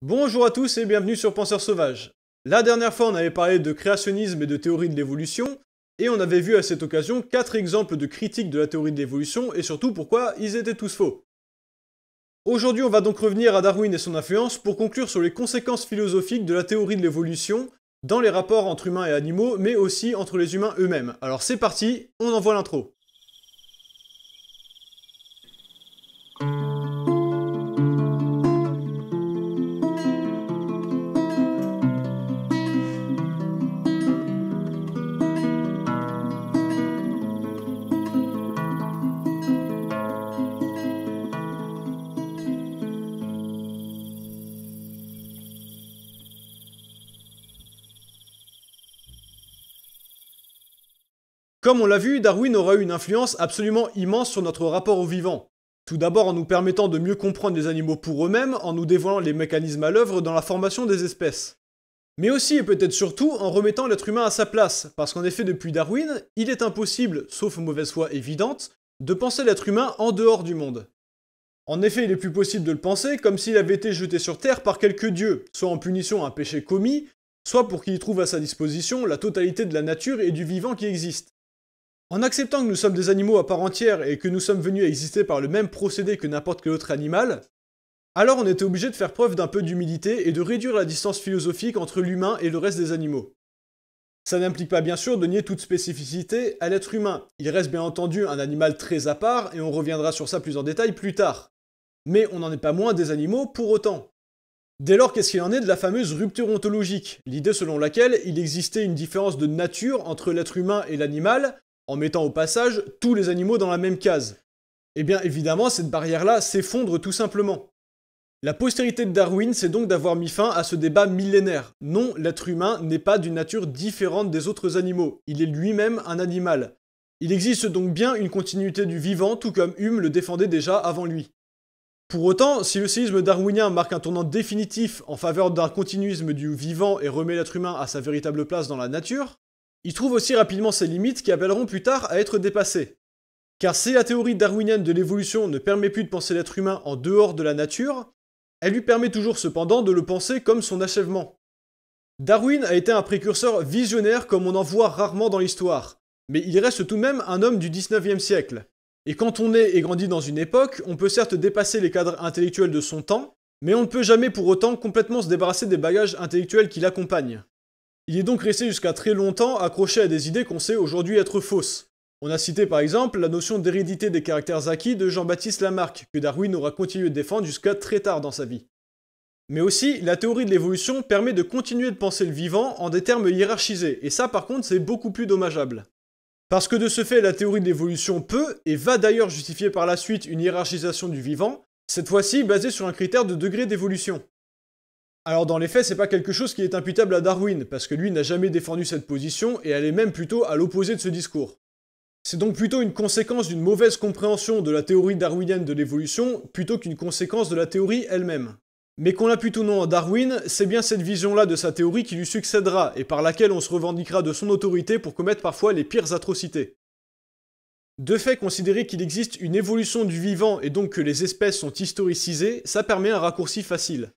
Bonjour à tous et bienvenue sur Penseur Sauvage. La dernière fois, on avait parlé de créationnisme et de théorie de l'évolution, et on avait vu à cette occasion quatre exemples de critiques de la théorie de l'évolution et surtout pourquoi ils étaient tous faux. Aujourd'hui, on va donc revenir à Darwin et son influence pour conclure sur les conséquences philosophiques de la théorie de l'évolution dans les rapports entre humains et animaux, mais aussi entre les humains eux-mêmes. Alors c'est parti, on envoie l'intro. Comme on l'a vu, Darwin aura eu une influence absolument immense sur notre rapport au vivant. Tout d'abord en nous permettant de mieux comprendre les animaux pour eux-mêmes, en nous dévoilant les mécanismes à l'œuvre dans la formation des espèces. Mais aussi et peut-être surtout en remettant l'être humain à sa place, parce qu'en effet depuis Darwin, il est impossible, sauf mauvaise foi évidente, de penser l'être humain en dehors du monde. En effet, il est plus possible de le penser comme s'il avait été jeté sur Terre par quelques dieux, soit en punition à un péché commis, soit pour qu'il trouve à sa disposition la totalité de la nature et du vivant qui existe. En acceptant que nous sommes des animaux à part entière et que nous sommes venus à exister par le même procédé que n'importe quel autre animal, alors on était obligé de faire preuve d'un peu d'humilité et de réduire la distance philosophique entre l'humain et le reste des animaux. Ça n'implique pas bien sûr de nier toute spécificité à l'être humain, il reste bien entendu un animal très à part et on reviendra sur ça plus en détail plus tard. Mais on n'en est pas moins des animaux pour autant. Dès lors, qu'est-ce qu'il en est de la fameuse rupture ontologique, l'idée selon laquelle il existait une différence de nature entre l'être humain et l'animal, en mettant au passage tous les animaux dans la même case. Eh bien évidemment, cette barrière-là s'effondre tout simplement. La postérité de Darwin, c'est donc d'avoir mis fin à ce débat millénaire. Non, l'être humain n'est pas d'une nature différente des autres animaux, il est lui-même un animal. Il existe donc bien une continuité du vivant, tout comme Hume le défendait déjà avant lui. Pour autant, si le séisme darwinien marque un tournant définitif en faveur d'un continuisme du vivant et remet l'être humain à sa véritable place dans la nature, il trouve aussi rapidement ses limites qui appelleront plus tard à être dépassées. Car si la théorie darwinienne de l'évolution ne permet plus de penser l'être humain en dehors de la nature, elle lui permet toujours cependant de le penser comme son achèvement. Darwin a été un précurseur visionnaire comme on en voit rarement dans l'histoire, mais il reste tout de même un homme du 19e siècle. Et quand on est et grandit dans une époque, on peut certes dépasser les cadres intellectuels de son temps, mais on ne peut jamais pour autant complètement se débarrasser des bagages intellectuels qui l'accompagnent. Il est donc resté jusqu'à très longtemps accroché à des idées qu'on sait aujourd'hui être fausses. On a cité par exemple la notion d'hérédité des caractères acquis de Jean-Baptiste Lamarck, que Darwin aura continué de défendre jusqu'à très tard dans sa vie. Mais aussi, la théorie de l'évolution permet de continuer de penser le vivant en des termes hiérarchisés, et ça par contre c'est beaucoup plus dommageable. Parce que de ce fait, la théorie de l'évolution peut, et va d'ailleurs justifier par la suite une hiérarchisation du vivant, cette fois-ci basée sur un critère de degré d'évolution. Alors dans les faits, c'est pas quelque chose qui est imputable à Darwin, parce que lui n'a jamais défendu cette position et elle est même plutôt à l'opposé de ce discours. C'est donc plutôt une conséquence d'une mauvaise compréhension de la théorie darwinienne de l'évolution plutôt qu'une conséquence de la théorie elle-même. Mais qu'on l'appuie tout non à Darwin, c'est bien cette vision-là de sa théorie qui lui succédera et par laquelle on se revendiquera de son autorité pour commettre parfois les pires atrocités. De fait, considérer qu'il existe une évolution du vivant et donc que les espèces sont historicisées, ça permet un raccourci facile.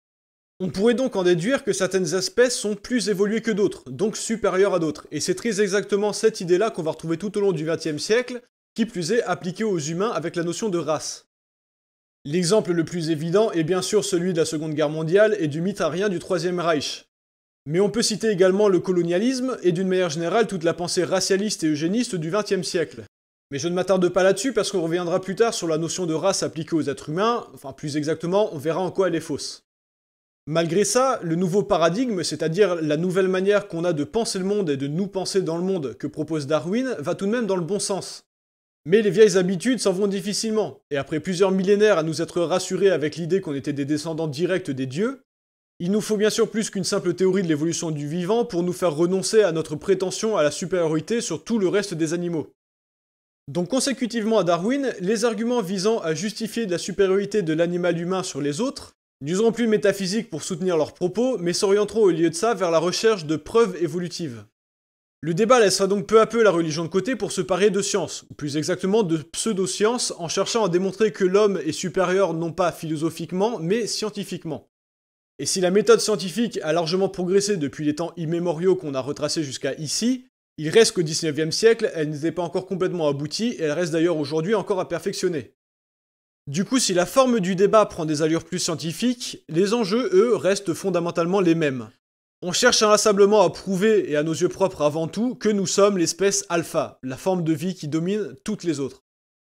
On pourrait donc en déduire que certaines espèces sont plus évoluées que d'autres, donc supérieures à d'autres, et c'est très exactement cette idée-là qu'on va retrouver tout au long du XXe siècle, qui plus est appliquée aux humains avec la notion de race. L'exemple le plus évident est bien sûr celui de la Seconde Guerre mondiale et du mythe arien du Troisième Reich. Mais on peut citer également le colonialisme et d'une manière générale toute la pensée racialiste et eugéniste du XXe siècle. Mais je ne m'attarde pas là-dessus parce qu'on reviendra plus tard sur la notion de race appliquée aux êtres humains, enfin plus exactement, on verra en quoi elle est fausse. Malgré ça, le nouveau paradigme, c'est-à-dire la nouvelle manière qu'on a de penser le monde et de nous penser dans le monde que propose Darwin, va tout de même dans le bon sens. Mais les vieilles habitudes s'en vont difficilement, et après plusieurs millénaires à nous être rassurés avec l'idée qu'on était des descendants directs des dieux, il nous faut bien sûr plus qu'une simple théorie de l'évolution du vivant pour nous faire renoncer à notre prétention à la supériorité sur tout le reste des animaux. Donc consécutivement à Darwin, les arguments visant à justifier la supériorité de l'animal humain sur les autres n'useront plus métaphysique pour soutenir leurs propos, mais s'orienteront au lieu de ça vers la recherche de preuves évolutives. Le débat laissera donc peu à peu la religion de côté pour se parer de science, ou plus exactement de pseudo-science, en cherchant à démontrer que l'homme est supérieur non pas philosophiquement, mais scientifiquement. Et si la méthode scientifique a largement progressé depuis les temps immémoriaux qu'on a retracés jusqu'à ici, il reste qu'au 19 siècle, elle n'était pas encore complètement aboutie, et elle reste d'ailleurs aujourd'hui encore à perfectionner. Du coup, si la forme du débat prend des allures plus scientifiques, les enjeux, eux, restent fondamentalement les mêmes. On cherche inlassablement à prouver, et à nos yeux propres avant tout, que nous sommes l'espèce alpha, la forme de vie qui domine toutes les autres.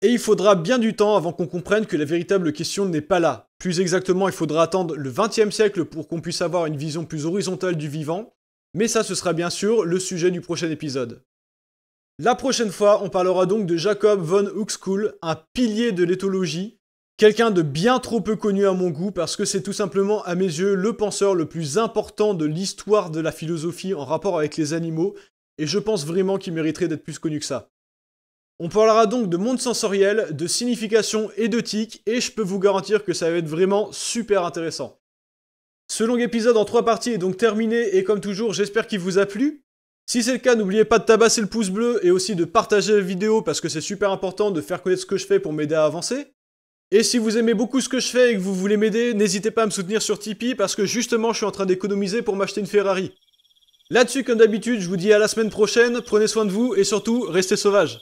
Et il faudra bien du temps avant qu'on comprenne que la véritable question n'est pas là. Plus exactement, il faudra attendre le XXe siècle pour qu'on puisse avoir une vision plus horizontale du vivant, mais ça ce sera bien sûr le sujet du prochain épisode. La prochaine fois, on parlera donc de Jacob von Huxkull, un pilier de l'éthologie, quelqu'un de bien trop peu connu à mon goût parce que c'est tout simplement à mes yeux le penseur le plus important de l'histoire de la philosophie en rapport avec les animaux, et je pense vraiment qu'il mériterait d'être plus connu que ça. On parlera donc de monde sensoriel, de signification et d'éthique, et je peux vous garantir que ça va être vraiment super intéressant. Ce long épisode en trois parties est donc terminé, et comme toujours, j'espère qu'il vous a plu. Si c'est le cas, n'oubliez pas de tabasser le pouce bleu et aussi de partager la vidéo parce que c'est super important de faire connaître ce que je fais pour m'aider à avancer. Et si vous aimez beaucoup ce que je fais et que vous voulez m'aider, n'hésitez pas à me soutenir sur Tipeee parce que justement je suis en train d'économiser pour m'acheter une Ferrari. Là-dessus, comme d'habitude, je vous dis à la semaine prochaine, prenez soin de vous et surtout, restez sauvages.